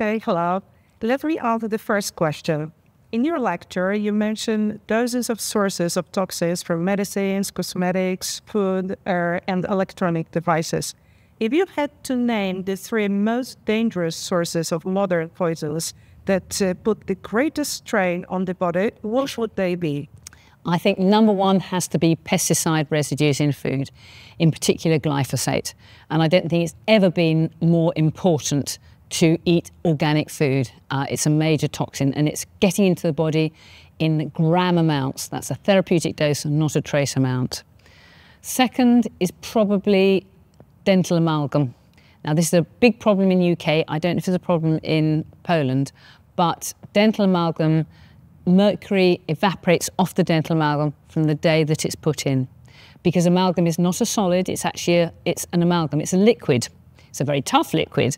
Okay, hello. Let me answer the first question. In your lecture, you mentioned dozens of sources of toxins from medicines, cosmetics, food, and electronic devices. If you had to name the three most dangerous sources of modern poisons that uh, put the greatest strain on the body, what would they be? I think number one has to be pesticide residues in food, in particular glyphosate. And I don't think it's ever been more important to eat organic food. Uh, it's a major toxin and it's getting into the body in gram amounts. That's a therapeutic dose and not a trace amount. Second is probably dental amalgam. Now this is a big problem in UK. I don't know if it's a problem in Poland, but dental amalgam, mercury evaporates off the dental amalgam from the day that it's put in. Because amalgam is not a solid, it's actually a, it's an amalgam, it's a liquid. It's a very tough liquid,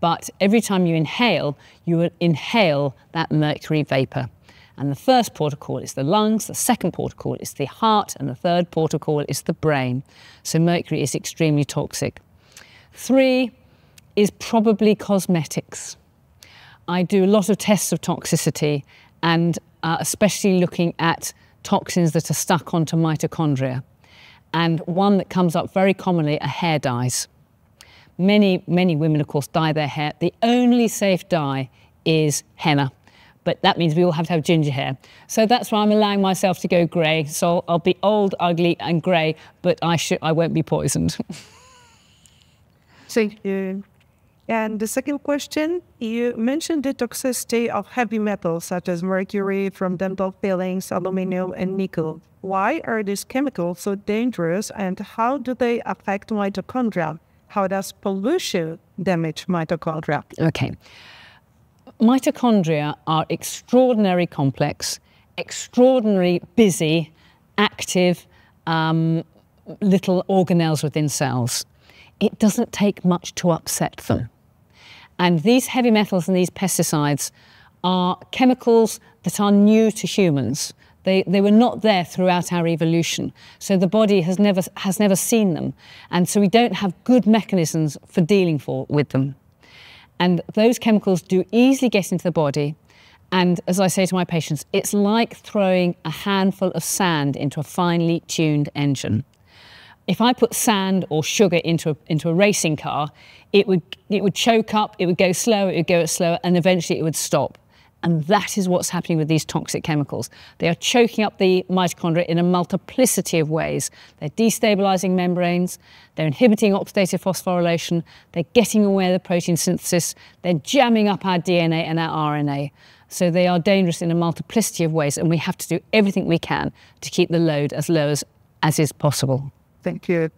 but every time you inhale, you inhale that mercury vapour. And the first port of call is the lungs, the second port of call is the heart, and the third port of call is the brain. So mercury is extremely toxic. Three is probably cosmetics. I do a lot of tests of toxicity and uh, especially looking at toxins that are stuck onto mitochondria. And one that comes up very commonly are hair dyes. Many, many women, of course, dye their hair. The only safe dye is henna but that means we all have to have ginger hair. So that's why I'm allowing myself to go grey. So I'll be old, ugly, and grey, but I should I won't be poisoned. Thank you. And the second question, you mentioned the toxicity of heavy metals such as mercury from dental fillings, aluminum, and nickel. Why are these chemicals so dangerous and how do they affect mitochondria? how does pollution damage mitochondria? Okay. Mitochondria are extraordinary complex, extraordinary busy, active um, little organelles within cells. It doesn't take much to upset them. And these heavy metals and these pesticides are chemicals that are new to humans. They, they were not there throughout our evolution. So the body has never, has never seen them. And so we don't have good mechanisms for dealing for, with them. And those chemicals do easily get into the body. And as I say to my patients, it's like throwing a handful of sand into a finely tuned engine. If I put sand or sugar into a, into a racing car, it would, it would choke up, it would go slower, it would go slower, and eventually it would stop. And that is what's happening with these toxic chemicals. They are choking up the mitochondria in a multiplicity of ways. They're destabilizing membranes, they're inhibiting oxidative phosphorylation, they're getting away the protein synthesis, they're jamming up our DNA and our RNA. So they are dangerous in a multiplicity of ways, and we have to do everything we can to keep the load as low as, as is possible. Thank you.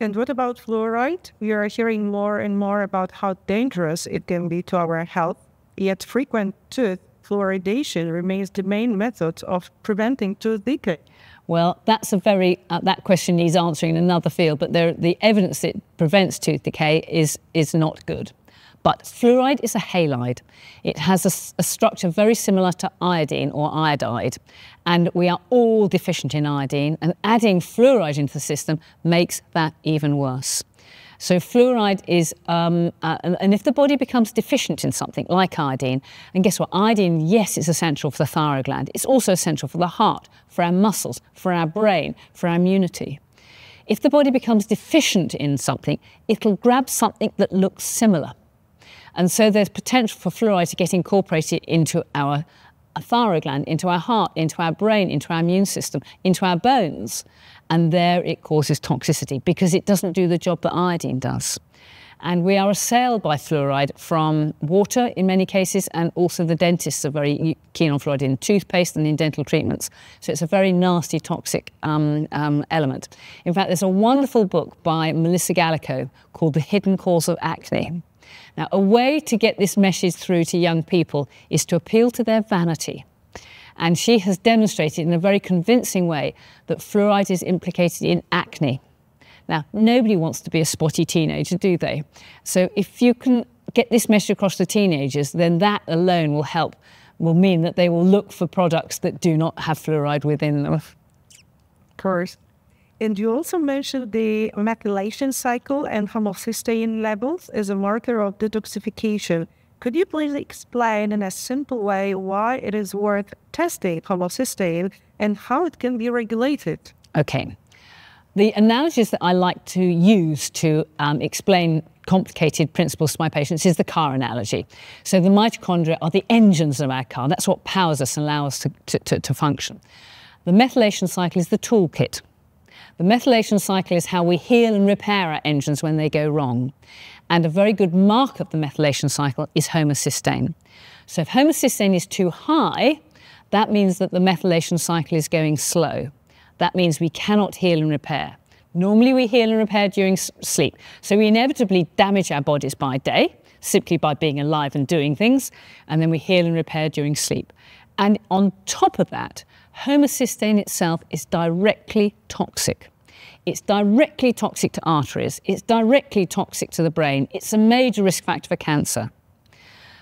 And what about fluoride? We are hearing more and more about how dangerous it can be to our health yet frequent tooth fluoridation remains the main method of preventing tooth decay. Well, that's a very uh, that question needs answering in another field, but there, the evidence that prevents tooth decay is is not good. But fluoride is a halide. It has a, a, structure very similar to iodine or iodide, and we are all deficient in iodine, and adding fluoride into the system makes that even worse. So fluoride is, um, uh, and, if the body becomes deficient in something like iodine, and guess what? Iodine, yes, it's essential for the thyroid gland. It's also essential for the heart, for our muscles, for our brain, for our immunity. If the body becomes deficient in something, it'll grab something that looks similar. And so there's potential for fluoride to get incorporated into our uh, thyroid gland, into our heart, into our brain, into our immune system, into our bones and there it causes toxicity because it doesn't do the job that iodine does. And we are assailed by fluoride from water in many cases, and also the dentists are very keen on fluoride in toothpaste and in dental treatments. So it's a very nasty, toxic um, um, element. In fact, there's a wonderful book by Melissa Gallico called The Hidden Cause of Acne. Now, a way to get this message through to young people is to appeal to their vanity. And she has demonstrated in a very convincing way that fluoride is implicated in acne. Now, nobody wants to be a spotty teenager, do they? So if you can get this message across to teenagers, then that alone will help, will mean that they will look for products that do not have fluoride within them. Of course. And you also mentioned the methylation cycle and homocysteine levels as a marker of detoxification. Could you please explain in a simple way why it is worth testing homocysteine and how it can be regulated? Okay. The analogies that I like to use to um, explain complicated principles to my patients is the car analogy. So the mitochondria are the engines of our car. That's what powers us and allows us to, to, to, to function. The methylation cycle is the toolkit. The methylation cycle is how we heal and repair our engines when they go wrong. And a very good mark of the methylation cycle is homocysteine. So if homocysteine is too high, that means that the methylation cycle is going slow. That means we cannot heal and repair. Normally, we heal and repair during sleep. So we inevitably damage our bodies by day, simply by being alive and doing things, and then we heal and repair during sleep. And on top of that, homocysteine itself is directly toxic. It's directly toxic to arteries. It's directly toxic to the brain. It's a major risk factor for cancer.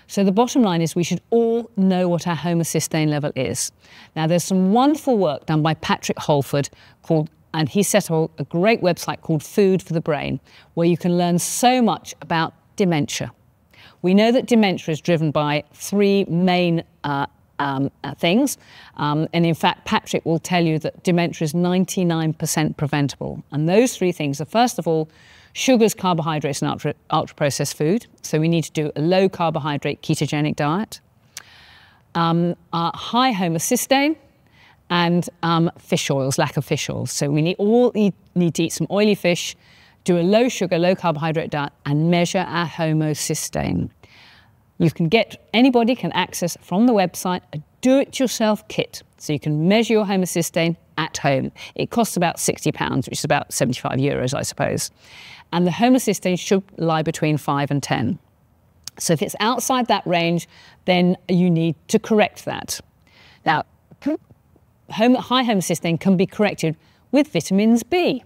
So the bottom line is we should all know what our homocysteine level is. Now there's some wonderful work done by Patrick Holford called and he set up a great website called Food for the Brain where you can learn so much about dementia. We know that dementia is driven by three main uh, um, uh, things. Um, and in fact, Patrick will tell you that dementia is 99% preventable. And those three things are first of all, sugars, carbohydrates, and ultra, ultra processed food. So we need to do a low carbohydrate ketogenic diet, um, uh, high homocysteine, and um, fish oils, lack of fish oils. So we need all need, need to eat some oily fish, do a low sugar, low carbohydrate diet, and measure our homocysteine. You can get, anybody can access from the website a do-it-yourself kit so you can measure your homocysteine at home. It costs about £60, which is about 75 euros, I suppose. And the homocysteine should lie between 5 and 10. So if it's outside that range, then you need to correct that. Now, home, high homocysteine can be corrected with vitamins B,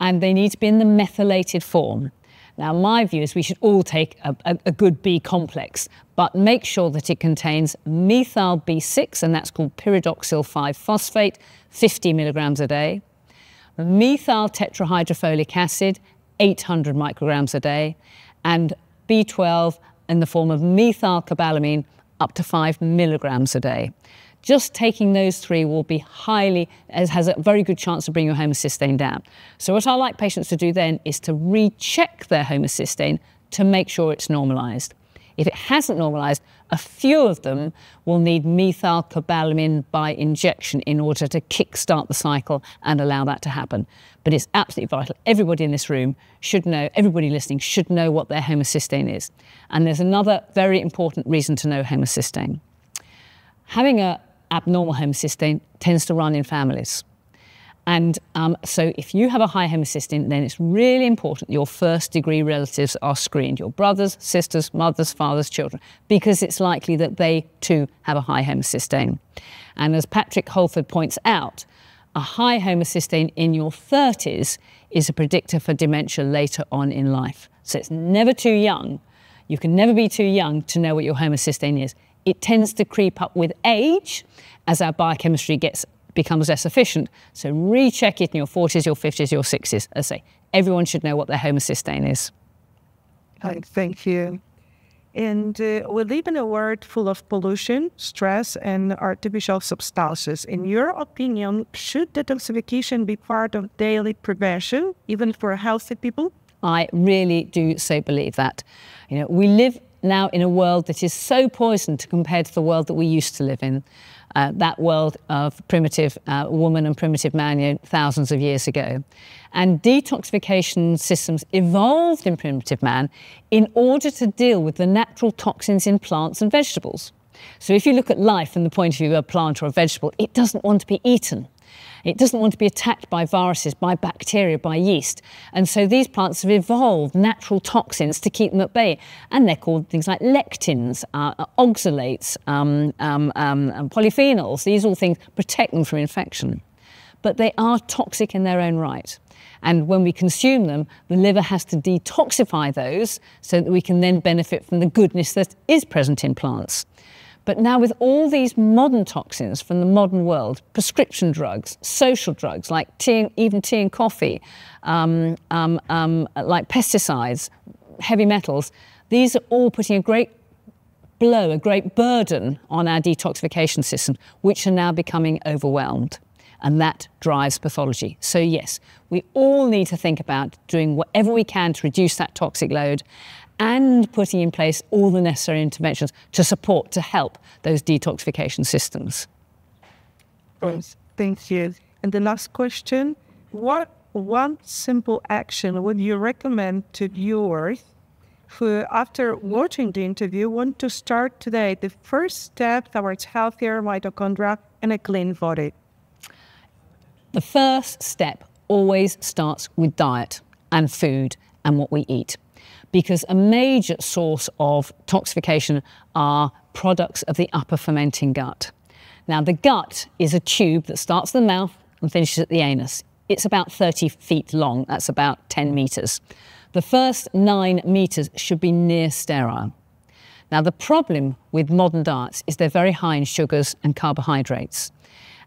and they need to be in the methylated form. Now, my view is we should all take a, a, a good B complex, but make sure that it contains methyl B6, and that's called pyridoxyl 5 phosphate, 50 milligrams a day, methyl tetrahydrofolic acid, 800 micrograms a day, and B12 in the form of methylcobalamin, up to 5 milligrams a day. Just taking those three will be highly, has a very good chance to bring your homocysteine down. So what I like patients to do then is to recheck their homocysteine to make sure it's normalized. If it hasn't normalized, a few of them will need methylcobalamin by injection in order to kickstart the cycle and allow that to happen. But it's absolutely vital. Everybody in this room should know, everybody listening should know what their homocysteine is. And there's another very important reason to know homocysteine. Having a abnormal homocysteine tends to run in families. And um, so, if you have a high homocysteine, then it's really important your first degree relatives are screened your brothers, sisters, mothers, fathers, children because it's likely that they too have a high homocysteine. And as Patrick Holford points out, a high homocysteine in your 30s is a predictor for dementia later on in life. So, it's never too young. You can never be too young to know what your homocysteine is. It tends to creep up with age as our biochemistry gets becomes less efficient. So recheck it in your 40s, your 50s, your 60s. I say everyone should know what their homocysteine is. Thank you. And uh, we live in a world full of pollution, stress, and artificial substances. In your opinion, should detoxification be part of daily prevention, even for healthy people? I really do so believe that. You know, we live now in a world that is so poisoned compared to the world that we used to live in. Uh, that world of primitive uh, woman and primitive man you know, thousands of years ago. And detoxification systems evolved in primitive man in order to deal with the natural toxins in plants and vegetables. So if you look at life from the point of view of a plant or a vegetable, it doesn't want to be eaten. It doesn't want to be attacked by viruses, by bacteria, by yeast. And so these plants have evolved natural toxins to keep them at bay. And they're called things like lectins, uh, uh oxalates, um, um, um, polyphenols. These all things protect them from infection. But they are toxic in their own right. And when we consume them, the liver has to detoxify those so that we can then benefit from the goodness that is present in plants. But now, with all these modern toxins from the modern world, prescription drugs, social drugs like tea, even tea and coffee, um, um, um, like pesticides, heavy metals, these are all putting a great blow, a great burden on our detoxification system, which are now becoming overwhelmed and that drives pathology. So, yes, we all need to think about doing whatever we can to reduce that toxic load and putting in place all the necessary interventions to support, to help those detoxification systems. Oh, thank you. And the last question What one simple action would you recommend to viewers who, after watching the interview, want to start today the first step towards healthier mitochondria and a clean body? the first step always starts with diet and food and what we eat. Because a major source of toxification are products of the upper fermenting gut. Now, the gut is a tube that starts at the mouth and finishes at the anus. It's about 30 feet long, that's about 10 metres. The first nine metres should be near sterile. Now, the problem with modern diets is they're very high in sugars and carbohydrates.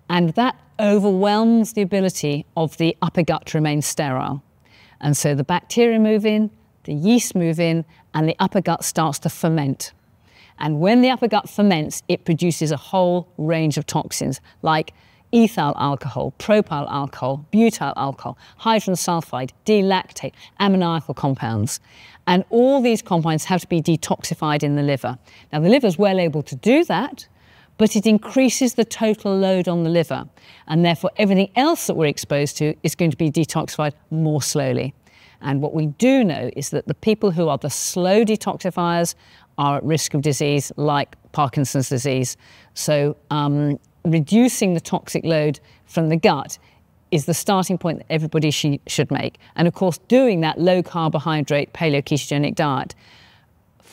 And that overwhelms the ability of the upper gut to remain sterile. And so the bacteria move in, the yeast move in, and the upper gut starts to ferment. And when the upper gut ferments, it produces a whole range of toxins like ethyl alcohol, propyl alcohol, butyl alcohol, hydrogen sulfide, D-lactate, ammoniacal compounds. And all these compounds have to be detoxified in the liver. Now, the liver is well able to do that but it increases the total load on the liver. And therefore, everything else that we're exposed to is going to be detoxified more slowly. And what we do know is that the people who are the slow detoxifiers are at risk of disease like Parkinson's disease. So, um, reducing the toxic load from the gut is the starting point that everybody should make. And of course, doing that low carbohydrate, paleo ketogenic diet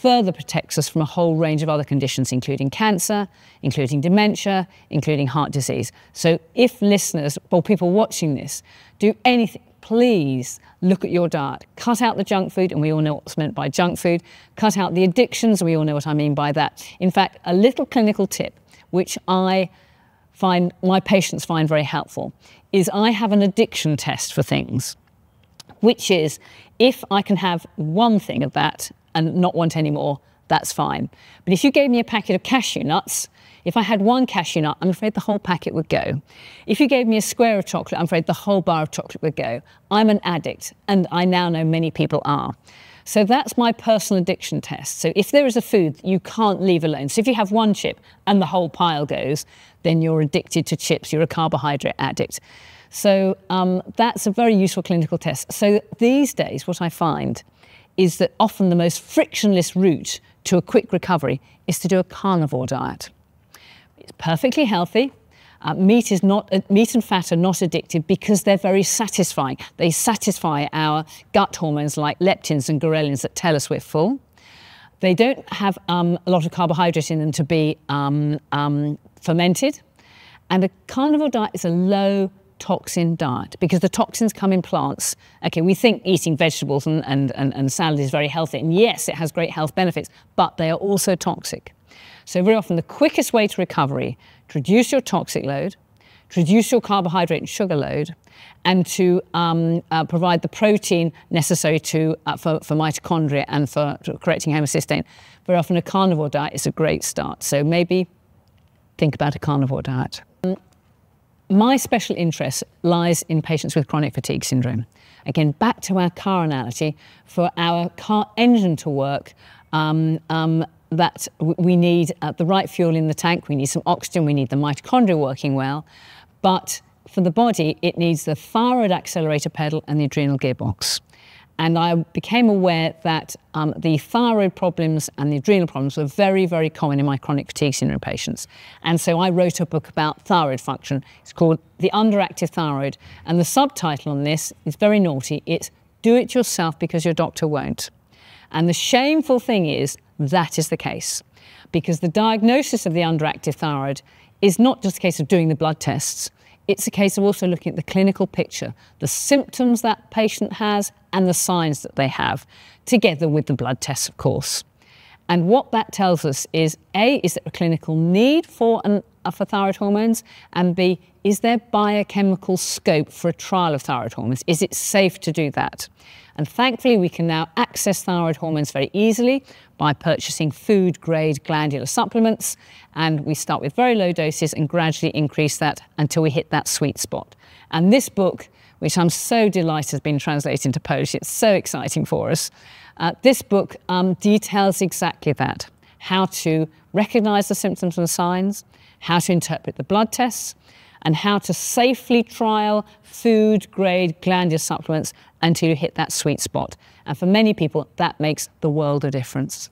further protects us from a whole range of other conditions, including cancer, including dementia, including heart disease. So, if listeners or people watching this do anything, please look at your diet. Cut out the junk food, and we all know what's meant by junk food. Cut out the addictions, we all know what I mean by that. In fact, a little clinical tip, which I find my patients find very helpful, is I have an addiction test for things, which is if I can have one thing of that and not want any more, that's fine. But if you gave me a packet of cashew nuts, if I had one cashew nut, I'm afraid the whole packet would go. If you gave me a square of chocolate, I'm afraid the whole bar of chocolate would go. I'm an addict, and I now know many people are. So that's my personal addiction test. So if there is a food you can't leave alone, so if you have one chip and the whole pile goes, then you're addicted to chips, you're a carbohydrate addict. So um, that's a very useful clinical test. So these days, what I find is that often the most frictionless route to a quick recovery is to do a carnivore diet. It's perfectly healthy. Uh, meat is not uh, meat and fat are not addictive because they're very satisfying. They satisfy our gut hormones like leptins and ghrelins that tell us we're full. They don't have um, a lot of carbohydrate in them to be um, um, fermented. And a carnivore diet is a low toxin diet because the toxins come in plants. Okay, we think eating vegetables and, and, and, and salad is very healthy, and yes, it has great health benefits, but they are also toxic. So, very often, the quickest way to recovery to reduce your toxic load, to reduce your carbohydrate and sugar load, and to um, uh, provide the protein necessary to, uh, for, for, mitochondria and for correcting homocysteine. Very often, a carnivore diet is a great start. So, maybe think about a carnivore diet. My special interest lies in patients with chronic fatigue syndrome. Again, back to our car analogy, for our car engine to work, um, um, that we need uh, the right fuel in the tank, we need some oxygen, we need the mitochondria working well, but for the body, it needs the thyroid accelerator pedal and the adrenal gearbox and I became aware that um, the thyroid problems and the adrenal problems were very, very common in my chronic fatigue syndrome patients. And so I wrote a book about thyroid function. It's called The Underactive Thyroid. And the subtitle on this is very naughty. It's Do It Yourself Because Your Doctor Won't. And the shameful thing is that is the case because the diagnosis of the underactive thyroid is not just a case of doing the blood tests, it's a case of also looking at the clinical picture, the symptoms that patient has and the signs that they have, together with the blood tests, of course. And what that tells us is A, is there a clinical need for an for thyroid hormones? And B, is there biochemical scope for a trial of thyroid hormones? Is it safe to do that? And thankfully, we can now access thyroid hormones very easily by purchasing food grade glandular supplements. And we start with very low doses and gradually increase that until we hit that sweet spot. And this book, which I'm so delighted has been translated into Polish, it's so exciting for us. Uh, this book um, details exactly that how to recognize the symptoms and signs, how to interpret the blood tests, and how to safely trial food grade glandular supplements until you hit that sweet spot. And for many people, that makes the world of difference.